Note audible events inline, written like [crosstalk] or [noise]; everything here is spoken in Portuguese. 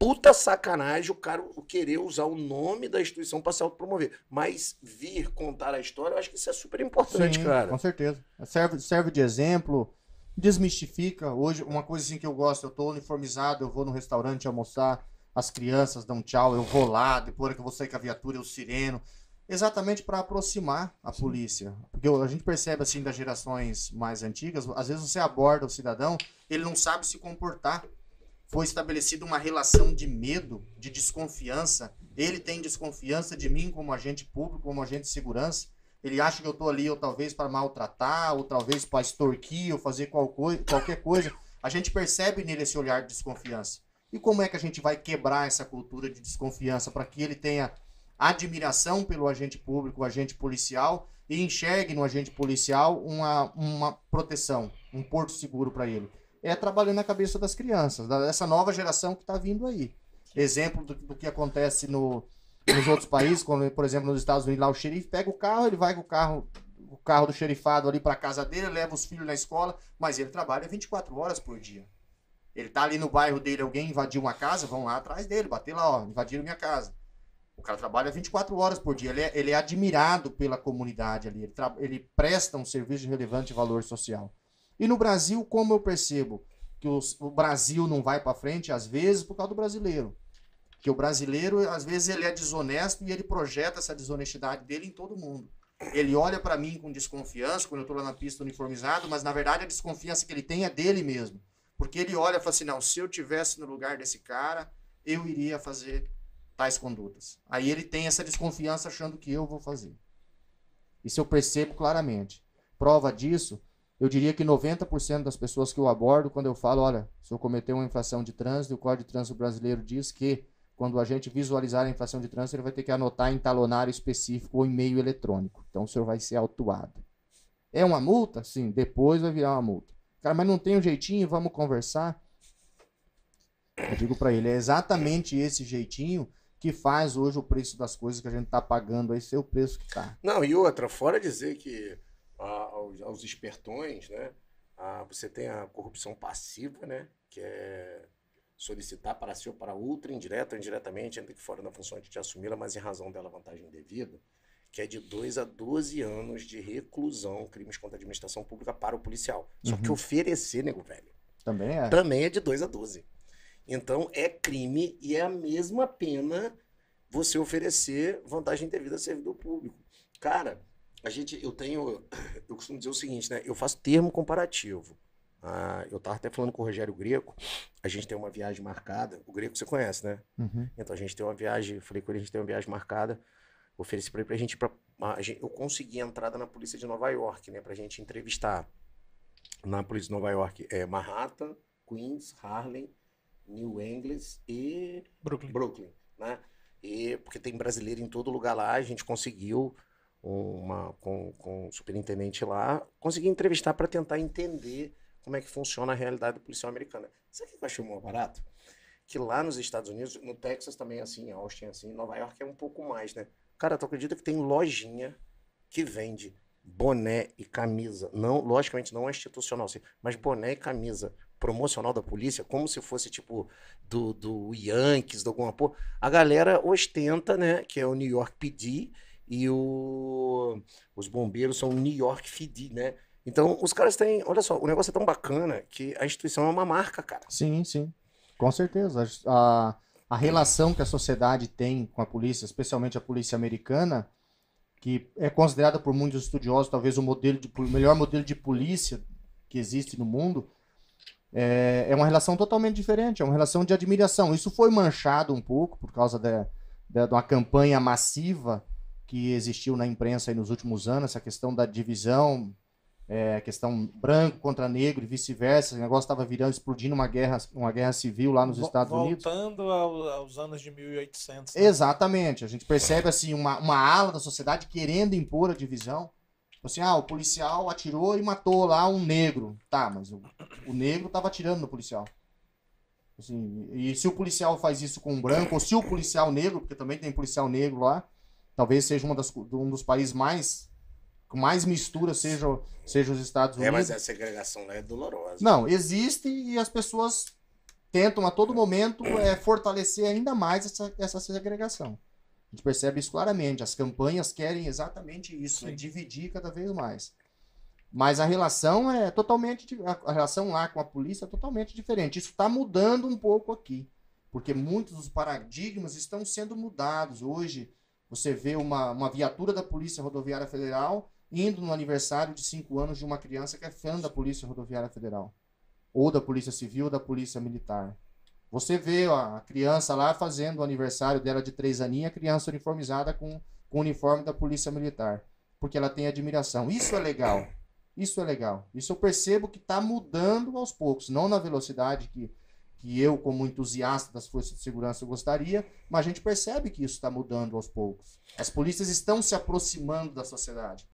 puta sacanagem o cara querer usar o nome da instituição para se autopromover. Mas vir contar a história, eu acho que isso é super importante, Sim, cara. Com certeza. Serve, serve de exemplo, desmistifica. Hoje, uma coisa assim que eu gosto, eu tô uniformizado, eu vou no restaurante almoçar, as crianças dão tchau, eu vou lá, depois que eu vou sair com a viatura, eu sireno. Exatamente para aproximar a Sim. polícia. Porque a gente percebe assim das gerações mais antigas, às vezes você aborda o cidadão, ele não sabe se comportar foi estabelecida uma relação de medo, de desconfiança. Ele tem desconfiança de mim como agente público, como agente de segurança. Ele acha que eu estou ali, ou talvez para maltratar, ou talvez para extorquir, ou fazer qualquer coisa. A gente percebe nele esse olhar de desconfiança. E como é que a gente vai quebrar essa cultura de desconfiança para que ele tenha admiração pelo agente público, o agente policial, e enxergue no agente policial uma, uma proteção, um porto seguro para ele? é trabalhando na cabeça das crianças, dessa nova geração que está vindo aí. Exemplo do, do que acontece no, nos outros países, quando, por exemplo, nos Estados Unidos, lá o xerife pega o carro, ele vai com o carro o carro do xerifado ali para casa dele, leva os filhos na escola, mas ele trabalha 24 horas por dia. Ele tá ali no bairro dele, alguém invadiu uma casa, vão lá atrás dele, bater lá, ó, invadiram minha casa. O cara trabalha 24 horas por dia, ele é, ele é admirado pela comunidade ali, ele, ele presta um serviço de relevante valor social. E no Brasil, como eu percebo que os, o Brasil não vai para frente, às vezes, por causa do brasileiro. Que o brasileiro, às vezes, ele é desonesto e ele projeta essa desonestidade dele em todo mundo. Ele olha para mim com desconfiança quando eu tô lá na pista uniformizado, mas na verdade a desconfiança que ele tem é dele mesmo. Porque ele olha e fala assim: não, se eu tivesse no lugar desse cara, eu iria fazer tais condutas. Aí ele tem essa desconfiança achando que eu vou fazer. Isso eu percebo claramente. Prova disso eu diria que 90% das pessoas que eu abordo, quando eu falo, olha, se eu cometer uma infração de trânsito, o Código de Trânsito Brasileiro diz que quando a gente visualizar a infração de trânsito, ele vai ter que anotar em talonário específico ou e-mail eletrônico. Então o senhor vai ser autuado. É uma multa? Sim, depois vai virar uma multa. Cara, mas não tem um jeitinho, vamos conversar? Eu digo para ele, é exatamente esse jeitinho que faz hoje o preço das coisas que a gente está pagando aí ser é o preço que está. Não, e outra, fora dizer que aos, aos espertões, né? A, você tem a corrupção passiva, né? Que é solicitar para si ou para outra, indireta ou indiretamente, ainda que fora da função de te assumi-la, mas em razão dela vantagem devida, que é de 2 a 12 anos de reclusão, crimes contra a administração pública para o policial. Só uhum. que oferecer, nego velho. Também é. Também é de 2 a 12. Então é crime e é a mesma pena você oferecer vantagem devida a servidor público. Cara, a gente, eu tenho, [coughs] eu costumo dizer o seguinte, né? Eu faço termo comparativo. Ah, eu tava até falando com o Rogério Greco, a gente tem uma viagem marcada. O Greco você conhece, né? Uhum. Então a gente tem uma viagem, falei com ele, a gente tem uma viagem marcada. Ofereci para ele pra gente, pra, a gente, eu consegui a entrada na polícia de Nova York, né? Pra gente entrevistar na polícia de Nova York, é Manhattan, Queens, Harlem, New England e Brooklyn, Brooklyn né? E porque tem brasileiro em todo lugar lá, a gente conseguiu uma, com, com um superintendente lá, consegui entrevistar para tentar entender como é que funciona a realidade policial americana. Sabe o que eu achei muito barato? Que lá nos Estados Unidos, no Texas também é assim, Austin é assim, Nova York é um pouco mais, né? Cara, tu acredita que tem lojinha que vende boné e camisa? Não, logicamente não é institucional, assim, mas boné e camisa promocional da polícia, como se fosse tipo do, do Yankees, de alguma porra. A galera ostenta, né, que é o New York PD, e o, os bombeiros são New York FD, né? Então, os caras têm. Olha só, o negócio é tão bacana que a instituição é uma marca, cara. Sim, sim. Com certeza. A, a relação que a sociedade tem com a polícia, especialmente a polícia americana, que é considerada por muitos estudiosos talvez o, modelo de, o melhor modelo de polícia que existe no mundo, é, é uma relação totalmente diferente. É uma relação de admiração. Isso foi manchado um pouco por causa de uma campanha massiva que existiu na imprensa nos últimos anos, essa questão da divisão, é, questão branco contra negro e vice-versa. O negócio estava virando, explodindo uma guerra, uma guerra civil lá nos Estados Unidos. Voltando ao, aos anos de 1800. Né? Exatamente. A gente percebe assim uma, uma ala da sociedade querendo impor a divisão. Tipo assim, ah, o policial atirou e matou lá um negro. Tá, mas o, o negro estava atirando no policial. Tipo assim, e se o policial faz isso com um branco, ou se o policial negro, porque também tem policial negro lá, talvez seja uma das, um dos países mais com mais mistura seja, seja os Estados Unidos. É, mas a segregação lá é dolorosa. Não, existe e as pessoas tentam a todo momento é, fortalecer ainda mais essa, essa segregação. A gente percebe isso claramente. As campanhas querem exatamente isso, né, dividir cada vez mais. Mas a relação é totalmente a relação lá com a polícia é totalmente diferente. Isso está mudando um pouco aqui, porque muitos dos paradigmas estão sendo mudados hoje você vê uma, uma viatura da Polícia Rodoviária Federal indo no aniversário de cinco anos de uma criança que é fã da Polícia Rodoviária Federal, ou da Polícia Civil, ou da Polícia Militar. Você vê a criança lá fazendo o aniversário dela de três aninhos, a criança uniformizada com, com o uniforme da Polícia Militar, porque ela tem admiração. Isso é legal. Isso é legal. Isso eu percebo que está mudando aos poucos, não na velocidade que que eu, como entusiasta das forças de segurança, gostaria, mas a gente percebe que isso está mudando aos poucos. As polícias estão se aproximando da sociedade.